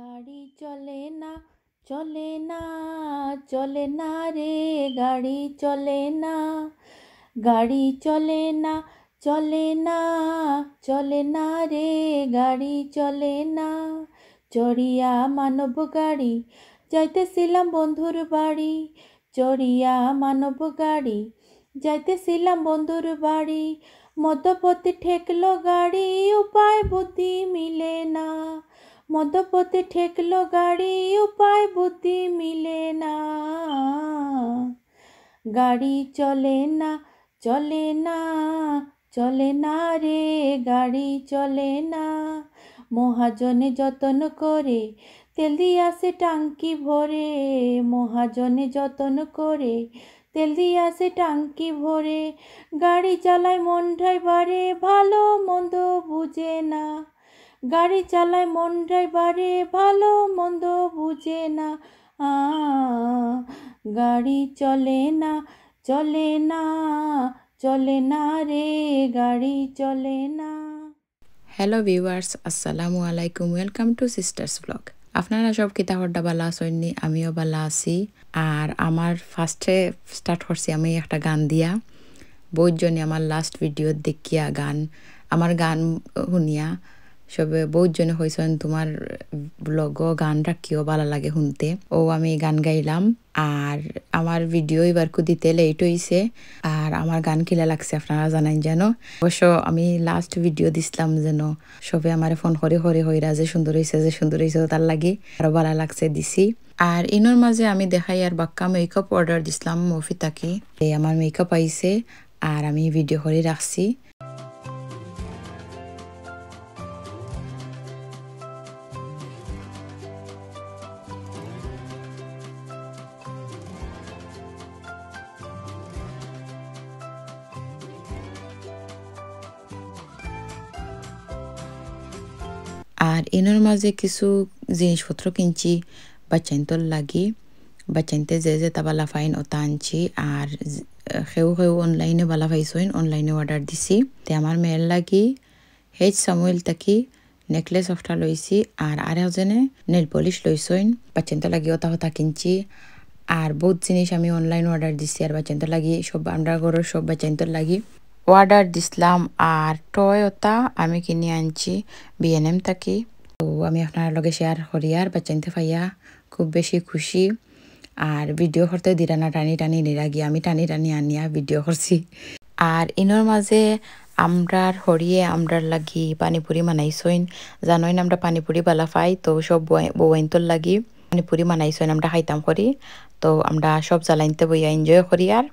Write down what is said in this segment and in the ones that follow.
গাড়ি চলে না চলে না চলে না রে গাড়ি চলে না গাড়ি চলে না চলে না চলে না রে গাড়ি চলে না চড়িয়া মানব গাড়ি যাইতেছিলাম বন্ধুর বাড়ি চড়িয়া মানব গাড়ি যাইতেছিলাম বন্ধুর বাড়ি মদপতি ঠেকলো গাড়ি উপায় বুদ্ধি মিলে না মদপথে ঠেকলো গাড়ি উপায় বুদ্ধি মিলে না গাড়ি চলে না চলে না চলে না রে গাড়ি চলে না মহাজনে যতন করে তেল দিয়ে আসে টাঙ্কি ভরে মহাজনে যতন করে তেল দিয়ে আসে টাঙ্কি ভরে গাড়ি চালায় মনটাই বাড়ে ভালো মন্দ বুঝে না গাড়ি চালায় মন ড্রাইভারে ভালো মন্দ বুঝে না গাড়ি চলে না চলে না চলে না রে গাড়ি চলে না হ্যালো ভিউয়ার্স আসসালামু আলাইকুম ওয়েলকাম টু সিস্টার্স ব্লগ আপনারা সব কিতা হড্ডা বালা আসেননি আমিও বালা আছি আর আমার ফার্স্টে স্টার্ট করছি আমি একটা গান দিয়া বইজনী আমার লাস্ট ভিডিও দেখিয়া গান আমার গান শুনিয়া সবে বহুত জনে হয়েছেন তোমার ব্লগ গান রাখিও ভালো লাগে শুনতে ও আমি গান গাইলাম আর আমার ভিডিও এবার দিতে লেট হয়েছে আর আমার গান কিলা লাগছে আপনারা জানেন যেন অবশ্য আমি লাস্ট ভিডিও দিছিলাম যেন সবে আমার ফোন হরে হরে হইরা যে সুন্দর হয়েছে যে সুন্দর হয়েছে তার লাগি আরো ভালো লাগছে দিছি আর ইনোর মাঝে আমি দেখাই আর বাক্কা মেকআপ অর্ডার দিছিলাম মফিতাকে তাকে আমার মেকআপ আইছে আর আমি ভিডিও হরে রাখছি আর এনার মাঝে কিছু জিনিসপত্র কিনছি বাচ্চাইনতর লাগি বাচ্চাইনতে যে যে তা বালা ফাইন ওটা আনছি আর সেও সেও অনলাইনে বালা ফাইসইন অনলাইনে অর্ডার দিছি তে আমার মেয়ের লাগি হেজ সামুয়েল তাকি নেকলেস অফটা লইছি আর আর এজনে নেল পলিশ লইছইন বাচ্চাইনতর লাগি ওতা হতা কিনছি আর বহুত জিনিস আমি অনলাইন অর্ডার দিছি আর বাচ্চাইনতর লাগি সব আমরা ঘরের সব বাচ্চাইনতর লাগি অর্ডার দিছিলাম আর টয়তা আমি কিনে আনছি বিএনএম থাকি তো আমি আপনার লগে শেয়ার করি আর বাচ্চাইতে পাইয়া খুব বেশি খুশি আর ভিডিও করতে দিরানা টানি টানি নিরাগি আমি টানি টানি আনিয়া ভিডিও করছি আর ইনোর মাঝে আমরার হরিয়ে আমরার লাগি পানিপুরি মানাইছইন জানোইন আমরা পানিপুরি বালা পাই তো সব তোর লাগি পানিপুরি মানাইছইন আমরা খাইতাম করি তো আমরা সব জ্বালাইনতে বইয়া এনজয় করি আর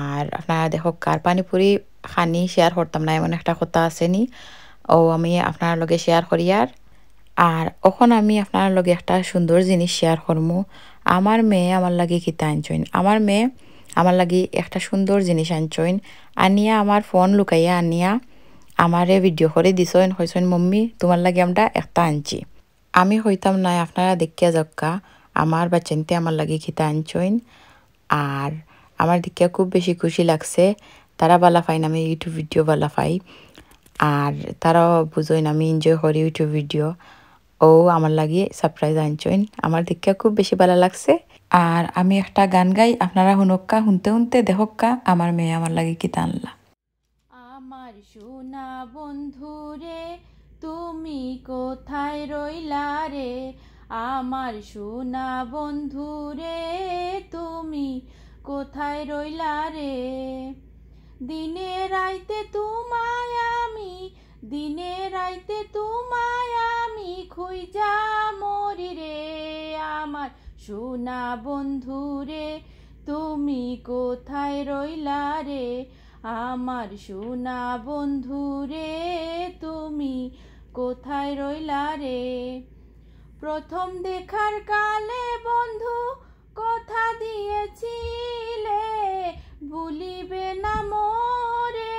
আর আপনারা দেখো কার পানিপুরি খানি শেয়ার করতাম না এমন মানে একটা কথা আছে নি ও আমি আপনার লগে শেয়ার করি আর আর ওখন আমি আপনার লগে একটা সুন্দর জিনিস শেয়ার করমো আমার মেয়ে আমার লাগে কিতা আনছইন আমার মেয়ে আমার লাগে একটা সুন্দর জিনিস আনছইন আনিয়া আমার ফোন লুকাইয়া আনিয়া আমারে ভিডিও করে দিছইন হইছইন মম্মি তোমার লাগে আমরা একটা আনছি আমি হইতাম নাই আপনারা দেখিয়া যক্কা আমার বাচ্চানতে আমার লাগে খিতা আনছইন আর আমার দিকে খুব বেশি খুশি লাগছে তারা বালা ফাইন আমি ইউটিউব ভিডিও বালা পাই আর তারাও বুঝইন আমি এনজয় করি ইউটিউব ভিডিও ও আমার লাগিয়ে সারপ্রাইজ আনছইন আমার দিকে খুব বেশি ভালো লাগছে আর আমি একটা গান গাই আপনারা শুনক্কা শুনতে শুনতে দেখক্কা আমার মেয়ে আমার লাগে কি তানলা আমার সোনা রে তুমি কোথায় রইলা রে আমার সোনা রে তুমি কোথায় রইলা রে দিনে রাইতে তোমায় আমি দিনে রাইতে তোমায় আমি খুঁজা মরি রে আমার সোনা বন্ধু রে তুমি কোথায় রইলা রে আমার সোনা বন্ধু রে তুমি কোথায় রইলা রে প্রথম দেখার কালে বন্ধু কথা দিয়েছিলে ভুলিবে না মরে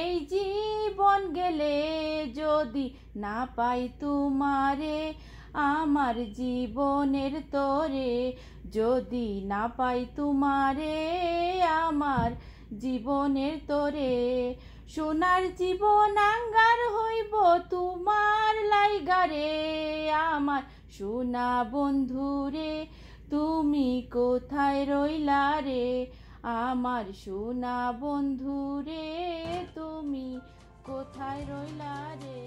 এই জীবন গেলে যদি না পাই তোমারে আমার জীবনের তরে যদি না পাই তোমারে আমার জীবনের তরে সোনার জীবন আঙ্গার হইব তোমার লাইগারে আমার সোনা বন্ধুরে তুমি কোথায় রইলা রে আমার সোনা বন্ধু রে তুমি কোথায় রইলা রে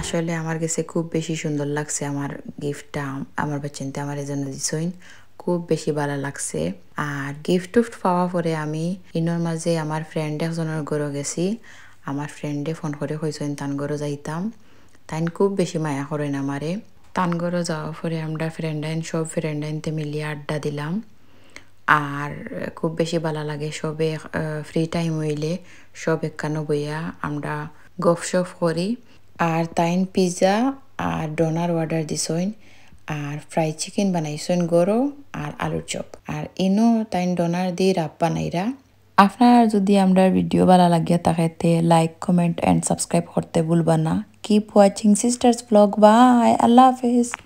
আসলে আমার কাছে খুব বেশি সুন্দর লাগছে আমার গিফটটা আমার বাচ্চিনতে আমার এই জন্য দিছইন খুব বেশি ভালো লাগছে আর গিফট টুফট পাওয়া পরে আমি ইনোর মাঝে আমার ফ্রেন্ড একজনের ঘরে গেছি আমার ফ্রেন্ডে ফোন করে হয়েছেন তান ঘরে যাইতাম তাইন খুব বেশি মায়া করেন আমারে তান ঘরে যাওয়ার পরে আমরা ফ্রেন্ড আইন সব ফ্রেন্ড আইনতে মিলিয়ে আড্ডা দিলাম আর খুব বেশি ভালো লাগে সবে ফ্রি টাইম হইলে সব একান্ন বইয়া আমরা সপ করি আর তাইন পিজা আর ডোনার অর্ডার দিছইন আর ফ্রাই চিকেন বানাইছইন গরো আর আলুর চপ আর ইনো তাইন ডোনার দি রাপ বানাইরা আপনার যদি আমরা ভিডিও ভালো লাগিয়া তাকাইতে লাইক কমেন্ট অ্যান্ড সাবস্ক্রাইব করতে ভুলবা না keep watching sisters vlog bye আল্লাহ হাফেজ